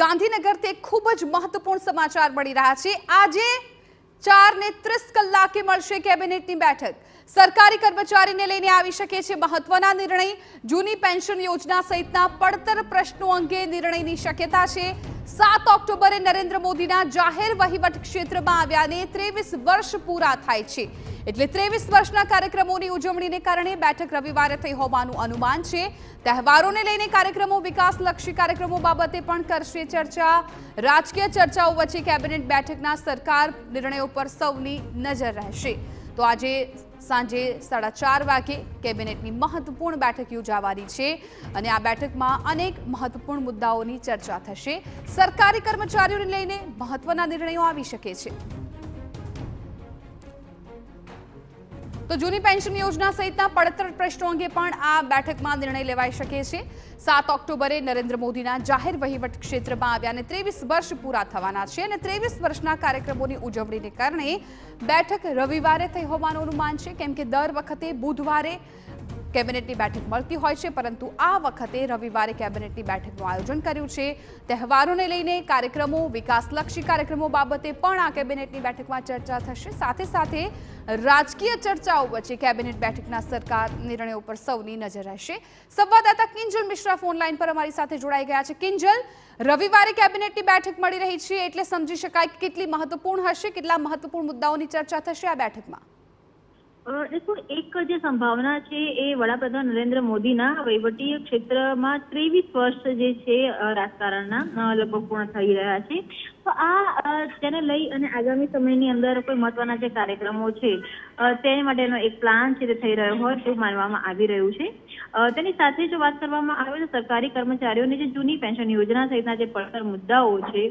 ગાંધીનગર તે ખૂબ જ મહત્વપૂર્ણ સમાચાર મળી રહ્યા છે આજે ચાર ને ત્રીસ કલાકે મળશે કેબિનેટની બેઠક સરકારી કર્મચારીને લઈને આવી શકે છે મહત્વના નિર્ણય જૂની પેન્શન યોજના સહિતના પડતર પ્રશ્નો અંગે નિર્ણયની શક્યતા છે સાત ઓક્ટોબરે નરેન્દ્ર મોદીના જાહેર વહીવટ ક્ષેત્રમાં આવ્યાને ત્રેવીસ વર્ષ પૂરા થાય છે એટલે ત્રેવીસ વર્ષના કાર્યક્રમોની ઉજવણીને કારણે બેઠક રવિવારે થઈ હોવાનું અનુમાન છે તહેવારોને લઈને કાર્યક્રમો વિકાસલક્ષી કાર્યક્રમો બાબતે પણ કરશે ચર્ચા રાજકીય ચર્ચાઓ વચ્ચે કેબિનેટ બેઠકના સરકાર નિર્ણયો પર સૌની નજર રહેશે તો આજે સાંજે સાડા ચાર વાગે કેબિનેટની મહત્વપૂર્ણ બેઠક યોજાવાની છે અને આ બેઠકમાં અનેક મહત્વપૂર્ણ મુદ્દાઓની ચર્ચા થશે સરકારી કર્મચારીઓને લઈને મહત્વના નિર્ણયો આવી શકે છે તો જૂની પેન્શન યોજના સહિતના પડતર પ્રશ્નો અંગે પણ આ બેઠકમાં નિર્ણય લેવાઈ શકે છે સાત ઓક્ટોબરે નરેન્દ્ર મોદીના જાહેર વહીવટ ક્ષેત્રમાં આવ્યા અને ત્રેવીસ વર્ષ પૂરા થવાના છે અને ત્રેવીસ વર્ષના કાર્યક્રમોની ઉજવણીને કારણે બેઠક રવિવારે થઈ હોવાનું અનુમાન છે કેમ કે દર વખતે બુધવારે કેબિનેટની બેઠક મળતી હોય છે પરંતુ આ વખતે રવિવારે કેબિનેટની બેઠકનું આયોજન કર્યું છે તહેવારોને લઈને કાર્યક્રમો વિકાસલક્ષી કાર્યક્રમો બાબતે પણ આ કેબિનેટની બેઠકમાં ચર્ચા થશે સાથે સાથે રાજકીય ચર્ચાઓ વચ્ચે કેબિનેટ બેઠકના સરકાર નિર્ણયો પર સૌની નજર રહેશે સંવાદદાતા કિંજલ મિશ્રા ફોનલાઈન પર અમારી સાથે જોડાઈ ગયા છે કિંજલ રવિવારે કેબિનેટની બેઠક મળી રહી છે એટલે સમજી શકાય કે કેટલી મહત્વપૂર્ણ હશે કેટલા મહત્વપૂર્ણ મુદ્દાઓની ચર્ચા થશે આ બેઠકમાં દેખો એક જે સંભાવના છે એ વડાપ્રધાન નરેન્દ્ર મોદીના વહીવટીય ક્ષેત્રમાં ત્રેવીસ વર્ષ જે છે રાજકારણના લગભગ પૂર્ણ થઈ રહ્યા છે તો આ તેને લઈ અને આગામી સમયની અંદર કોઈ મહત્વના જે કાર્યક્રમો છે તે માટેનો એક પ્લાન છે તે થઈ રહ્યો હોય તેવું માનવામાં આવી રહ્યું છે તેની સાથે જો વાત કરવામાં આવે તો સરકારી કર્મચારીઓની જે જૂની પેન્શન યોજના સહિતના જે પડતર મુદ્દાઓ છે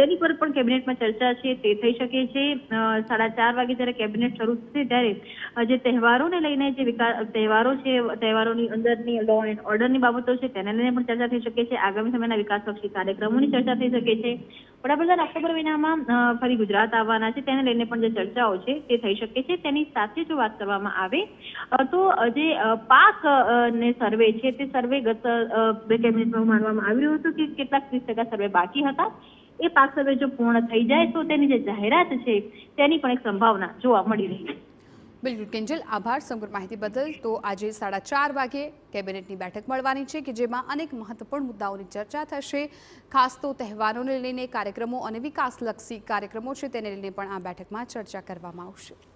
તેની પર પણ કેબિનેટમાં ચર્ચા છે તે થઈ શકે છે સાડા ચાર વાગે જ્યારે કેબિનેટ શરૂ થશે ત્યારે જે તહેવારોને લઈને જે વિકાસ તહેવારો છે તહેવારોની અંદરની લો એન્ડ ઓર્ડરની બાબતો છે તેને લઈને પણ ચર્ચા થઈ શકે છે આગામી સમયના વિકાસલક્ષી કાર્યક્રમોની ચર્ચા થઈ શકે છે વડાપ્રધાન ઓક્ટોબર મહિનામાં ફરી ગુજરાત આવવાના છે તેને લઈને પણ જે ચર્ચાઓ છે તે થઈ શકે છે તેની સાથે જો વાત કરવામાં આવે તો જે પાક ને સર્વે છે તે સર્વે ગત બે કેબિનેટમાં માનવામાં આવ્યું હતું કે કેટલાક ત્રીસ ટકા સર્વે બાકી હતા એ પાક સર્વે જો પૂર્ણ થઈ જાય તો તેની જે જાહેરાત છે તેની પણ એક સંભાવના જોવા મળી રહી છે બિલકુલ કેન્જલ આભાર સમગ્ર માહિતી બદલ તો આજે સાડા ચાર વાગે કેબિનેટની બેઠક મળવાની છે કે જેમાં અનેક મહત્વપૂર્ણ મુદ્દાઓની ચર્ચા થશે ખાસ તો તહેવારોને લઈને કાર્યક્રમો અને વિકાસલક્ષી કાર્યક્રમો છે તેને લઈને પણ આ બેઠકમાં ચર્ચા કરવામાં આવશે